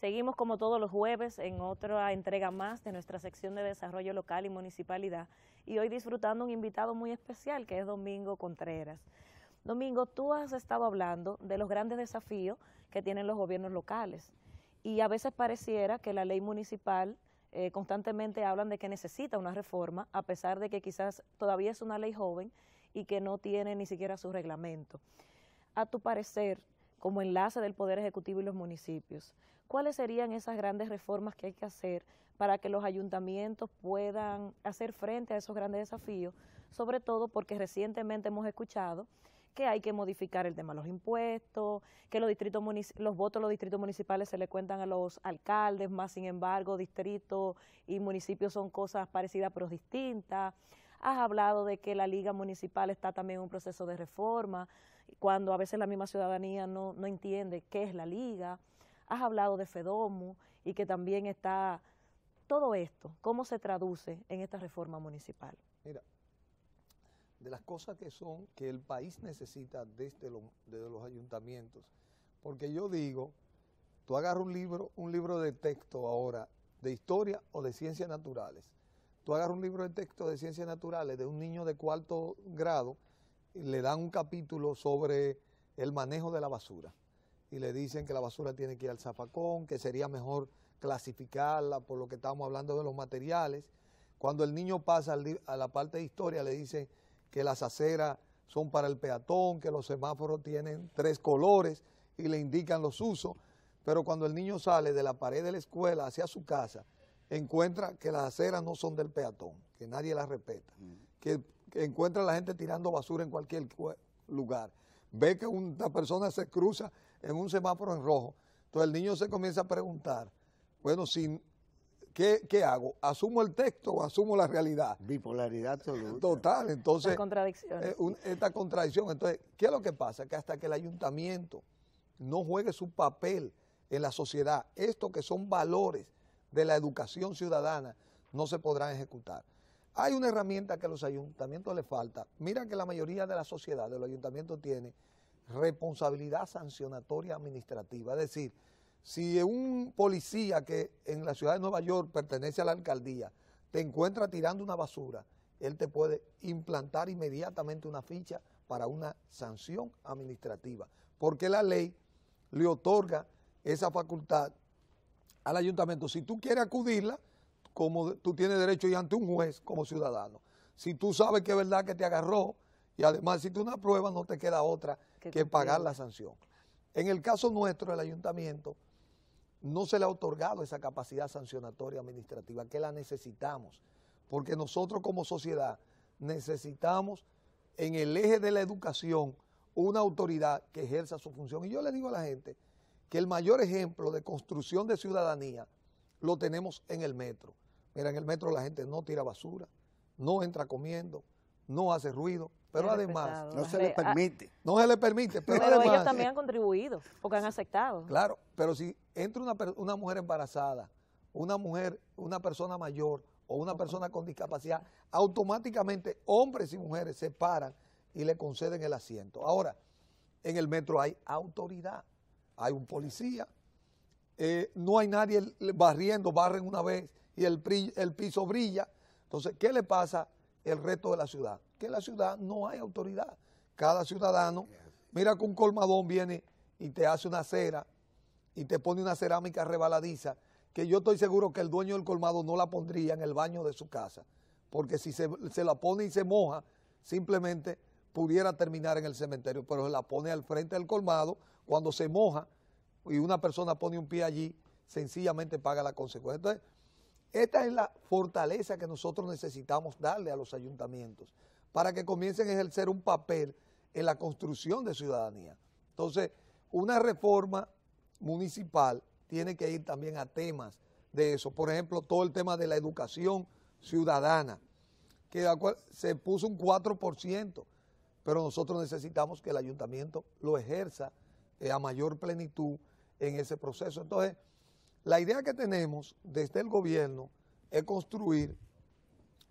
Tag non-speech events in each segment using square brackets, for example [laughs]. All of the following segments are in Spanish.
Seguimos como todos los jueves en otra entrega más de nuestra sección de desarrollo local y municipalidad y hoy disfrutando un invitado muy especial que es Domingo Contreras. Domingo, tú has estado hablando de los grandes desafíos que tienen los gobiernos locales y a veces pareciera que la ley municipal eh, constantemente hablan de que necesita una reforma a pesar de que quizás todavía es una ley joven y que no tiene ni siquiera su reglamento. A tu parecer, como enlace del Poder Ejecutivo y los municipios. ¿Cuáles serían esas grandes reformas que hay que hacer para que los ayuntamientos puedan hacer frente a esos grandes desafíos? Sobre todo porque recientemente hemos escuchado que hay que modificar el tema de los impuestos, que los, distritos los votos de los distritos municipales se le cuentan a los alcaldes, más sin embargo distritos y municipios son cosas parecidas pero distintas has hablado de que la liga municipal está también en un proceso de reforma, cuando a veces la misma ciudadanía no, entiende qué es la liga, has hablado de FEDOMU y que también está todo esto, ¿cómo se traduce en esta reforma municipal? Mira, de las cosas que son que el país necesita desde, este los ayuntamientos, porque yo digo, tú agarras un libro, un libro de texto ahora, de historia o de ciencias naturales, Tú agarras un libro de texto de ciencias naturales de un niño de cuarto grado, y le dan un capítulo sobre el manejo de la basura y le dicen que la basura tiene que ir al zafacón, que sería mejor clasificarla por lo que estamos hablando de los materiales. Cuando el niño pasa a la parte de historia le dicen que las aceras son para el peatón, que los semáforos tienen tres colores y le indican los usos, pero cuando el niño sale de la pared de la escuela hacia su casa encuentra que las aceras no son del peatón, que nadie las respeta, que, encuentra a la gente tirando basura en cualquier lugar. Ve que una persona se cruza en un semáforo en rojo. Entonces el niño se comienza a preguntar, bueno, si, ¿qué, hago? ¿Asumo el texto o asumo la realidad? Bipolaridad Total, entonces... Contradicción. Eh, esta contradicción. Entonces, ¿qué es lo que pasa? Que hasta que el ayuntamiento no juegue su papel en la sociedad, esto que son valores de la educación ciudadana no se podrán ejecutar. Hay una herramienta que a los ayuntamientos le falta. Mira que la mayoría de la sociedad, de los ayuntamientos, tiene responsabilidad sancionatoria administrativa. Es decir, si un policía que en la ciudad de Nueva York pertenece a la alcaldía te encuentra tirando una basura, él te puede implantar inmediatamente una ficha para una sanción administrativa, porque la ley le otorga esa facultad al ayuntamiento. Si tú quieres acudirla, como tú tienes derecho y ante un juez como ciudadano. Si tú sabes que es verdad que te agarró y además si tú una prueba no te queda otra que, pagar la sanción. En el caso nuestro, el ayuntamiento no se le ha otorgado esa capacidad sancionatoria administrativa que la necesitamos, porque nosotros como sociedad necesitamos en el eje de la educación una autoridad que ejerza su función. Y yo le digo a la gente, que el mayor ejemplo de construcción de ciudadanía lo tenemos en el metro. Mira, en el metro la gente no tira basura, no entra comiendo, no hace ruido, pero además... No se le ah, permite. no se le permite, pero, ellos también han contribuido, porque han aceptado. Claro, pero si entra una, una mujer embarazada, una mujer, una persona mayor o una persona con discapacidad, automáticamente hombres y mujeres se paran y le conceden el asiento. Ahora, en el metro hay autoridad hay un policía, eh, no hay nadie barriendo, barren una vez y el, piso brilla. Entonces, ¿qué le pasa el resto de la ciudad? Que en la ciudad no hay autoridad. Cada ciudadano, mira que un colmadón viene y te hace una cera y te pone una cerámica rebaladiza, que yo estoy seguro que el dueño del colmado no la pondría en el baño de su casa, porque si se la pone y se moja, simplemente pudiera terminar en el cementerio, pero se la pone al frente del colmado, cuando se moja y una persona pone un pie allí, sencillamente paga la consecuencia. Entonces, esta es la fortaleza que nosotros necesitamos darle a los ayuntamientos para que comiencen a ejercer un papel en la construcción de ciudadanía. Entonces, una reforma municipal tiene que ir también a temas de eso. Por ejemplo, todo el tema de la educación ciudadana, que se puso un 4% pero nosotros necesitamos que el ayuntamiento lo ejerza eh, a mayor plenitud en ese proceso. Entonces, la idea que tenemos desde el gobierno es construir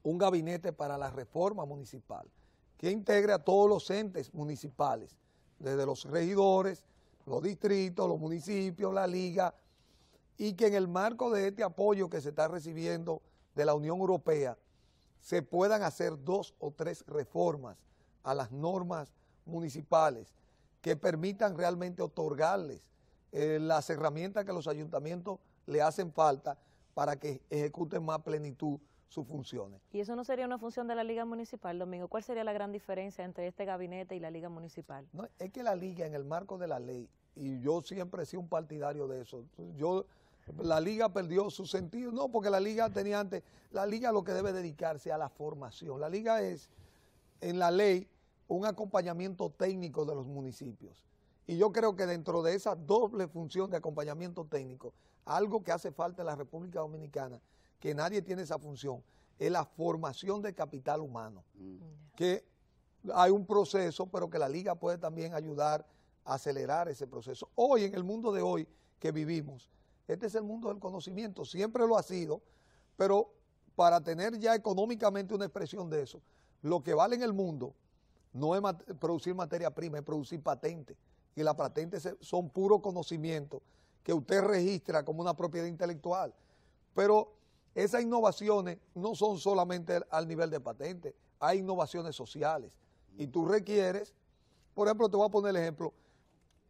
un gabinete para la reforma municipal, que integre a todos los entes municipales, desde los regidores, los distritos, los municipios, la liga, y que en el marco de este apoyo que se está recibiendo de la Unión Europea, se puedan hacer dos o tres reformas a las normas municipales que permitan realmente otorgarles eh, las herramientas que los ayuntamientos le hacen falta para que ejecuten más plenitud sus funciones. ¿Y eso no sería una función de la Liga Municipal, Domingo? ¿Cuál sería la gran diferencia entre este gabinete y la Liga Municipal? No, es que la Liga, en el marco de la ley, y yo siempre he sido un partidario de eso, yo la liga perdió su sentido, no, porque la liga tenía antes, la liga lo que debe dedicarse a la formación, la liga es, en la ley un acompañamiento técnico de los municipios. Y yo creo que dentro de esa doble función de acompañamiento técnico, algo que hace falta en la República Dominicana, que nadie tiene esa función, es la formación de capital humano. Mm. Que hay un proceso, pero que la liga puede también ayudar a acelerar ese proceso. Hoy, en el mundo de hoy que vivimos, este es el mundo del conocimiento, siempre lo ha sido, pero para tener ya económicamente una expresión de eso, lo que vale en el mundo no es producir materia prima, es producir patente. Y las patentes son puro conocimiento que usted registra como una propiedad intelectual. Pero esas innovaciones no son solamente al nivel de patente, hay innovaciones sociales. Y tú requieres, por ejemplo, te voy a poner el ejemplo,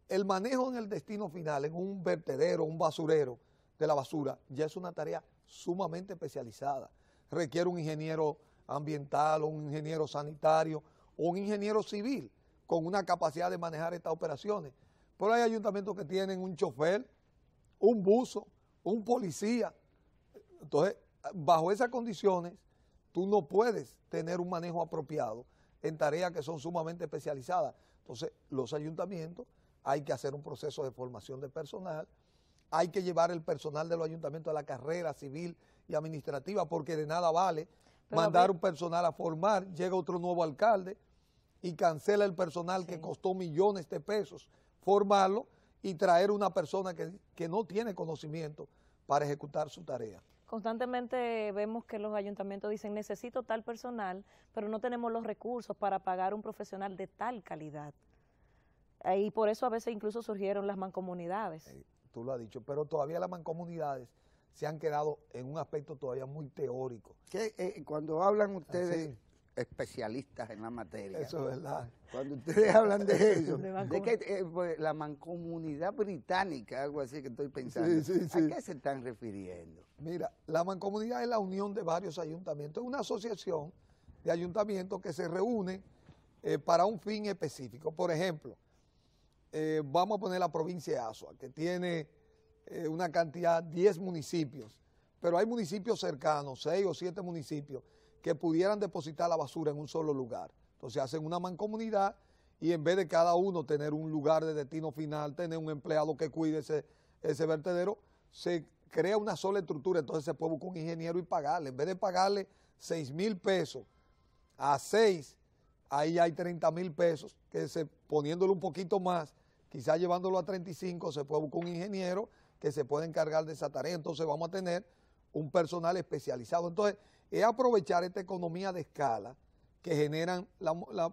el manejo en el destino final, en un vertedero, un basurero de la basura, ya es una tarea sumamente especializada. Requiere un ingeniero ambiental, un ingeniero sanitario, o un ingeniero civil con una capacidad de manejar estas operaciones. Pero hay ayuntamientos que tienen un chofer, un buzo, un policía. Entonces, bajo esas condiciones, tú no puedes tener un manejo apropiado en tareas que son sumamente especializadas. Entonces, los ayuntamientos hay que hacer un proceso de formación de personal, hay que llevar el personal de los ayuntamientos a la carrera civil y administrativa, porque de nada vale mandar un personal a formar, llega otro nuevo alcalde, y cancela el personal que costó millones de pesos formarlo y traer una persona que, no tiene conocimiento para ejecutar su tarea. Constantemente vemos que los ayuntamientos dicen necesito tal personal, pero no tenemos los recursos para pagar un profesional de tal calidad. Eh, y por eso a veces incluso surgieron las mancomunidades. Eh, tú lo has dicho, pero todavía las mancomunidades se han quedado en un aspecto todavía muy teórico. Que, eh, cuando hablan ustedes ah, especialistas en la materia. Eso es verdad. Cuando ustedes hablan de [laughs] eh, eso, pues, la mancomunidad británica, algo así que estoy pensando, ¿a qué se están refiriendo? Mira, la mancomunidad es la unión de varios ayuntamientos, es una asociación de ayuntamientos que se reúnen eh, para un fin específico. Por ejemplo, eh, vamos a poner la provincia de Asua, que tiene una cantidad, 10 municipios, pero hay municipios cercanos, 6 o 7 municipios, que pudieran depositar la basura en un solo lugar. Entonces hacen una mancomunidad y en vez de cada uno tener un lugar de destino final, tener un empleado que cuide ese, ese vertedero, se crea una sola estructura, entonces se puede buscar un ingeniero y pagarle. En vez de pagarle seis mil pesos a 6, ahí hay 30 mil pesos, que se, poniéndolo un poquito más, quizás llevándolo a 35, se puede buscar un ingeniero que se pueda encargar de esa tarea. Entonces vamos a tener un personal especializado. Entonces, es aprovechar esta economía de escala que generan,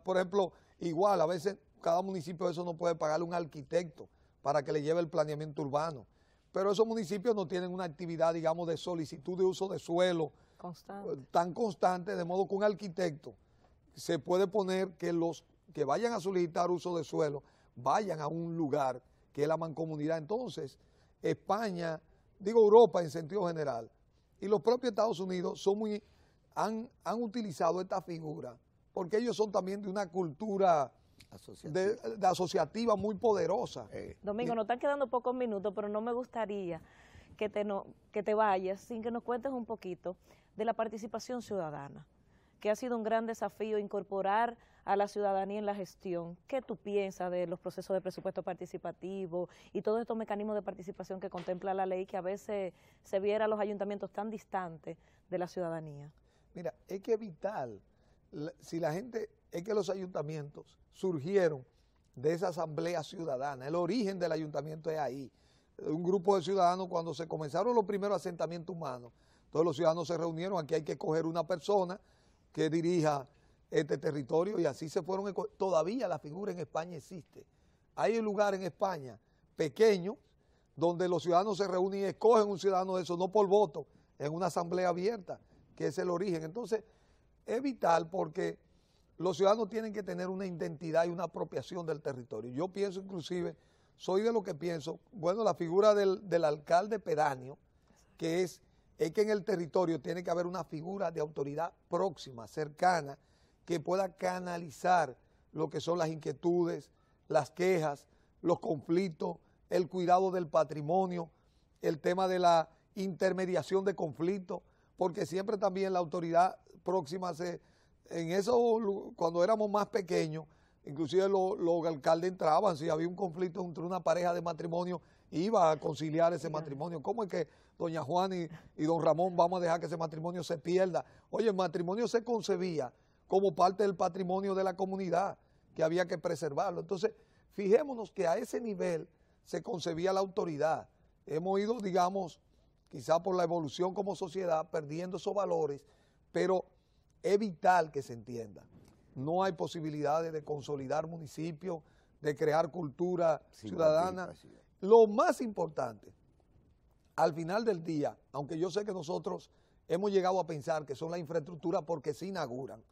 por ejemplo, igual a veces cada municipio eso no puede pagarle un arquitecto para que le lleve el planeamiento urbano, pero esos municipios no tienen una actividad, digamos, de solicitud de uso de suelo eh, tan constante, de modo que un arquitecto se puede poner que los que vayan a solicitar uso de suelo vayan a un lugar que es la mancomunidad. Entonces, España, digo Europa en sentido general, y los propios Estados Unidos son muy, han, han utilizado esta figura porque ellos son también de una cultura de, asociativa muy poderosa. Eh. Domingo, nos están quedando pocos minutos, pero no me gustaría que te, no, que te vayas sin que nos cuentes un poquito de la participación ciudadana, que ha sido un gran desafío incorporar a la ciudadanía en la gestión. ¿Qué tú piensas de los procesos de presupuesto participativo y todos estos mecanismos de participación que contempla la ley que a veces se viera a los ayuntamientos tan distantes de la ciudadanía? Mira, es que es vital. Si la gente, es que los ayuntamientos surgieron de esa asamblea ciudadana. El origen del ayuntamiento es ahí. Un grupo de ciudadanos, cuando se comenzaron los primeros asentamientos humanos, todos los ciudadanos se reunieron, aquí hay que coger una persona que dirija este territorio y así se fueron. Todavía la figura en España existe. Hay un lugar en España pequeño donde los ciudadanos se reúnen y escogen un ciudadano de eso, no por voto, en una asamblea abierta, que es el origen. Entonces, es vital porque los ciudadanos tienen que tener una identidad y una apropiación del territorio. Yo pienso inclusive, soy de lo que pienso, bueno, la figura del, alcalde pedáneo, que es, es que en el territorio tiene que haber una figura de autoridad próxima, cercana, que pueda canalizar lo que son las inquietudes, las quejas, los conflictos, el cuidado del patrimonio, el tema de la intermediación de conflictos, porque siempre también la autoridad próxima se, en eso, cuando éramos más pequeños, inclusive los, alcaldes entraban, si había un conflicto entre una pareja de matrimonio, iba a conciliar ese matrimonio. ¿Cómo es que doña Juan y, y don Ramón vamos a dejar que ese matrimonio se pierda? Oye, el matrimonio se concebía como parte del patrimonio de la comunidad, que había que preservarlo. Entonces, fijémonos que a ese nivel se concebía la autoridad. Hemos ido, digamos, quizá por la evolución como sociedad, perdiendo esos valores, pero es vital que se entienda. No hay posibilidades de consolidar municipios, de crear cultura ciudadana. Lo más importante, al final del día, aunque yo sé que nosotros hemos llegado a pensar que son la infraestructura porque se inauguran,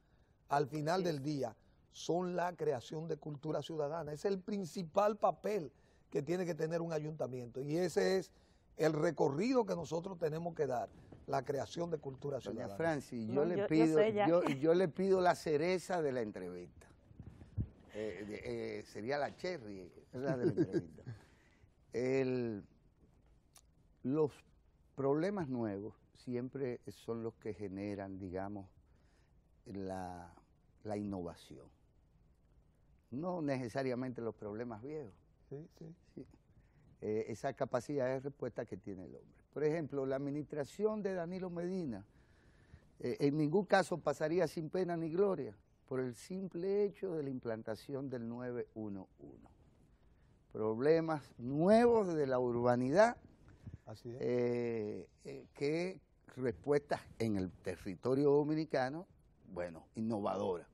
al final del día son la creación de cultura ciudadana. Es el principal papel que tiene que tener un ayuntamiento y ese es el recorrido que nosotros tenemos que dar, la creación de cultura ciudadana. Francis, yo, le, pido, yo, le pido la cereza de la entrevista. Eh, eh, sería la cherry, de la entrevista. [laughs] los problemas nuevos siempre son los que generan, digamos, la la innovación. No necesariamente los problemas viejos. Sí, sí. Eh, esa capacidad de respuesta que tiene el hombre. Por ejemplo, la administración de Danilo Medina eh, en ningún caso pasaría sin pena ni gloria por el simple hecho de la implantación del 911. Problemas nuevos de la urbanidad eh, que respuestas en el territorio dominicano, bueno, innovadoras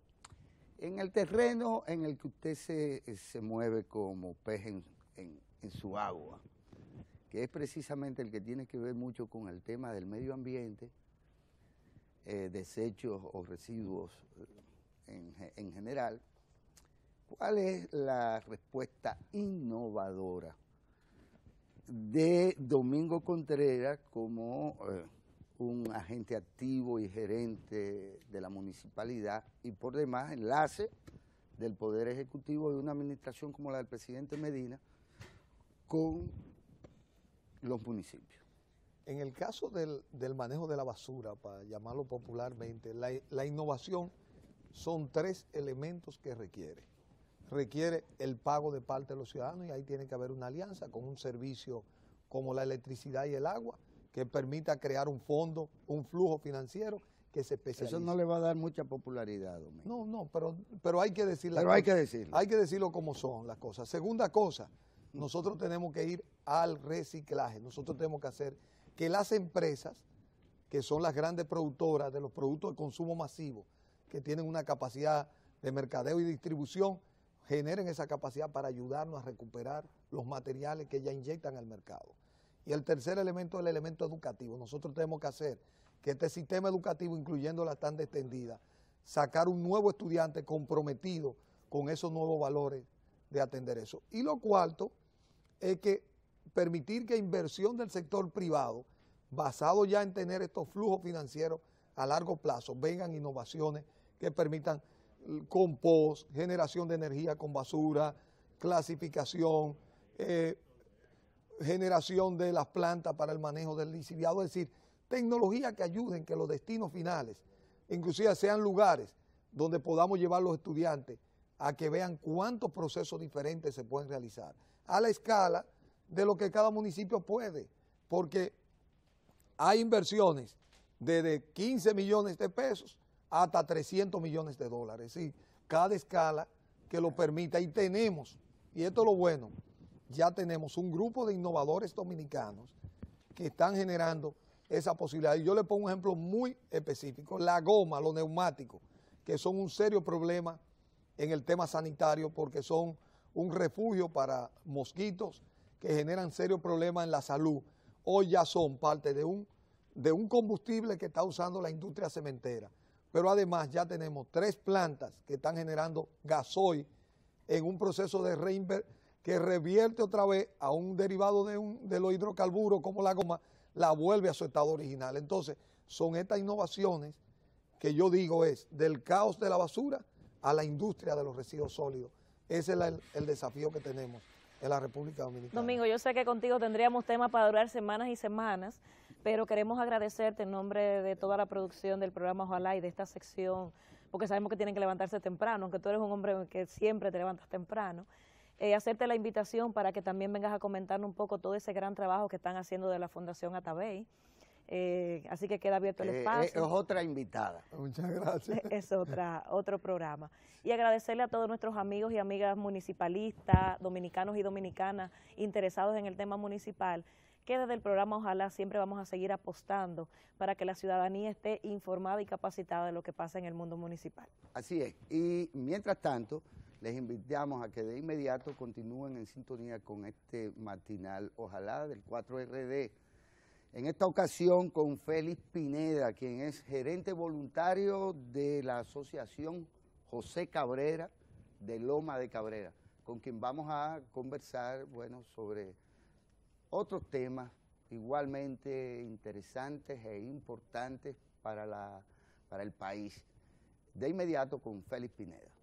en el terreno en el que usted se, mueve como pez en, su agua, que es precisamente el que tiene que ver mucho con el tema del medio ambiente, eh, desechos o residuos eh, en, general, ¿cuál es la respuesta innovadora de Domingo Contreras como eh, un agente activo y gerente de la municipalidad y por demás enlace del Poder Ejecutivo de una administración como la del presidente Medina con los municipios. En el caso del, manejo de la basura, para llamarlo popularmente, la innovación son tres elementos que requiere. Requiere el pago de parte de los ciudadanos y ahí tiene que haber una alianza con un servicio como la electricidad y el agua, que permita crear un fondo, un flujo financiero que se especialice. Eso no le va a dar mucha popularidad, Domingo. No, no, pero, pero hay que decirlo. Pero hay que decirlo. Hay que decirlo como son las cosas. Segunda cosa, nosotros tenemos que ir al reciclaje. Nosotros tenemos que hacer que las empresas, que son las grandes productoras de los productos de consumo masivo, que tienen una capacidad de mercadeo y distribución, generen esa capacidad para ayudarnos a recuperar los materiales que ya inyectan al mercado. Y el tercer elemento es el elemento educativo. Nosotros tenemos que hacer que este sistema educativo, incluyendo la tan extendida, sacar un nuevo estudiante comprometido con esos nuevos valores de atender eso. Y lo cuarto es que permitir que inversión del sector privado, basado ya en tener estos flujos financieros a largo plazo, vengan innovaciones que permitan eh, compost, generación de energía con basura, clasificación, eh, generación de las plantas para el manejo del lixiviado, es decir, tecnología que ayuden que los destinos finales, inclusive sean lugares donde podamos llevar los estudiantes a que vean cuántos procesos diferentes se pueden realizar a la escala de lo que cada municipio puede, porque hay inversiones desde 15 millones de pesos hasta 300 millones de dólares, es decir, cada escala que lo permita y tenemos, y esto es lo bueno, ya tenemos un grupo de innovadores dominicanos que están generando esa posibilidad. Y yo le pongo un ejemplo muy específico, la goma, los neumáticos, que son un serio problema en el tema sanitario porque son un refugio para mosquitos que generan serios problemas en la salud. Hoy ya son parte de un, de un combustible que está usando la industria cementera. Pero además ya tenemos tres plantas que están generando gasoil en un proceso de reinversión que revierte otra vez a un derivado de, un, de los hidrocarburos como la goma, la vuelve a su estado original. Entonces, son estas innovaciones que yo digo es del caos de la basura a la industria de los residuos sólidos. Ese es el, el desafío que tenemos en la República Dominicana. Domingo, yo sé que contigo tendríamos temas para durar semanas y semanas, pero queremos agradecerte en nombre de toda la producción del programa Ojalá y de esta sección, porque sabemos que tienen que levantarse temprano, aunque tú eres un hombre que siempre te levantas temprano eh, hacerte la invitación para que también vengas a comentar un poco todo ese gran trabajo que están haciendo de la Fundación Atabey. Eh, así que queda abierto el eh, eh, espacio. es otra invitada. Muchas gracias. [laughs] Es otra, otro programa. Y agradecerle a todos nuestros amigos y amigas municipalistas, dominicanos y dominicanas interesados en el tema municipal, que desde el programa ojalá siempre vamos a seguir apostando para que la ciudadanía esté informada y capacitada de lo que pasa en el mundo municipal. Así es. Y mientras tanto... Les invitamos a que de inmediato continúen en sintonía con este matinal, ojalá del 4RD. En esta ocasión con Félix Pineda, quien es gerente voluntario de la Asociación José Cabrera de Loma de Cabrera, con quien vamos a conversar, bueno, sobre otros temas igualmente interesantes e importantes para, la, para el país. De inmediato con Félix Pineda.